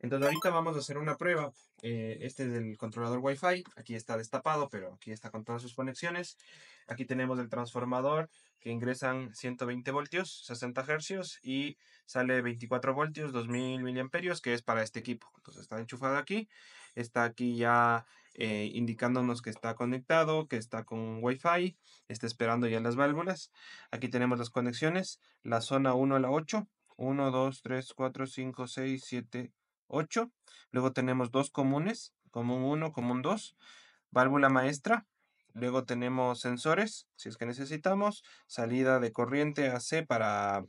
Entonces ahorita vamos a hacer una prueba. Eh, este es el controlador Wi-Fi. Aquí está destapado, pero aquí está con todas sus conexiones. Aquí tenemos el transformador que ingresan 120 voltios, 60 hercios y sale 24 voltios, 2000 miliamperios, que es para este equipo. Entonces está enchufado aquí. Está aquí ya eh, indicándonos que está conectado, que está con Wi-Fi. Está esperando ya las válvulas. Aquí tenemos las conexiones. La zona 1 a la 8. 1, 2, 3, 4, 5, 6, 7, 8. Luego tenemos dos comunes, común 1, común 2, válvula maestra. Luego tenemos sensores, si es que necesitamos, salida de corriente AC para,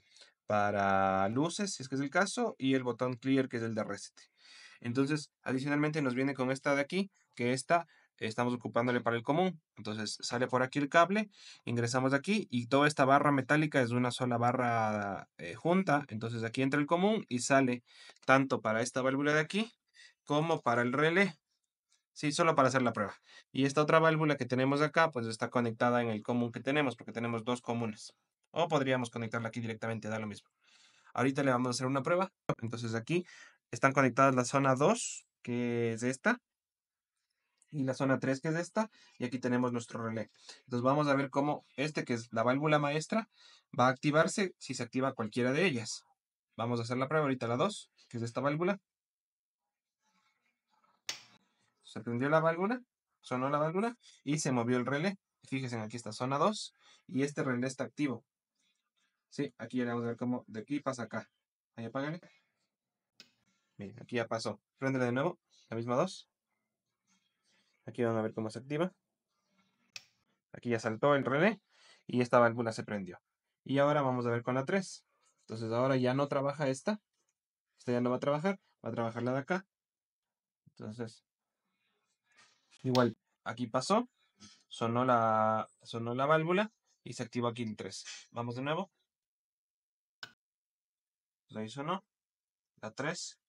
para luces, si es que es el caso, y el botón clear, que es el de reset. Entonces, adicionalmente nos viene con esta de aquí, que esta estamos ocupándole para el común. Entonces sale por aquí el cable, ingresamos aquí y toda esta barra metálica es una sola barra eh, junta. Entonces aquí entra el común y sale tanto para esta válvula de aquí como para el relé. Sí, solo para hacer la prueba. Y esta otra válvula que tenemos acá, pues está conectada en el común que tenemos, porque tenemos dos comunes. O podríamos conectarla aquí directamente, da lo mismo. Ahorita le vamos a hacer una prueba. Entonces aquí están conectadas la zona 2, que es esta, y la zona 3 que es esta y aquí tenemos nuestro relé. Entonces vamos a ver cómo este que es la válvula maestra va a activarse si se activa cualquiera de ellas. Vamos a hacer la prueba ahorita la 2 que es esta válvula. Se prendió la válvula, sonó la válvula y se movió el relé. Fíjense aquí está zona 2 y este relé está activo. Sí, aquí ya vamos a ver cómo de aquí pasa acá. Ahí apágale. Bien, aquí ya pasó. Prendele de nuevo, la misma 2. Aquí van a ver cómo se activa. Aquí ya saltó el relé y esta válvula se prendió. Y ahora vamos a ver con la 3. Entonces ahora ya no trabaja esta. Esta ya no va a trabajar. Va a trabajar la de acá. Entonces, igual, aquí pasó. Sonó la, sonó la válvula y se activó aquí el 3. Vamos de nuevo. Pues ahí sonó. La 3.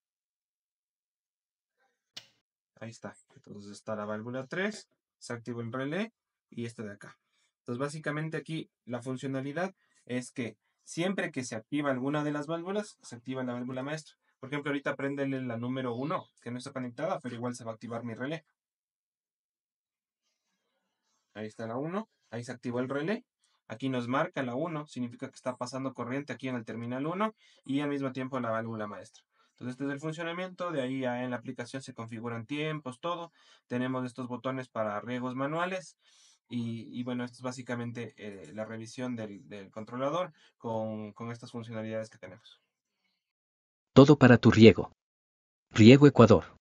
Ahí está. Entonces está la válvula 3, se activa el relé y esta de acá. Entonces básicamente aquí la funcionalidad es que siempre que se activa alguna de las válvulas, se activa la válvula maestra. Por ejemplo, ahorita prende la número 1, que no está conectada, pero igual se va a activar mi relé. Ahí está la 1, ahí se activó el relé. Aquí nos marca la 1, significa que está pasando corriente aquí en el terminal 1 y al mismo tiempo la válvula maestra. Entonces, este es el funcionamiento. De ahí en la aplicación se configuran tiempos, todo. Tenemos estos botones para riegos manuales. Y, bueno, esto es básicamente eh, la revisión del, controlador con, estas funcionalidades que tenemos. Todo para tu riego. Riego Ecuador.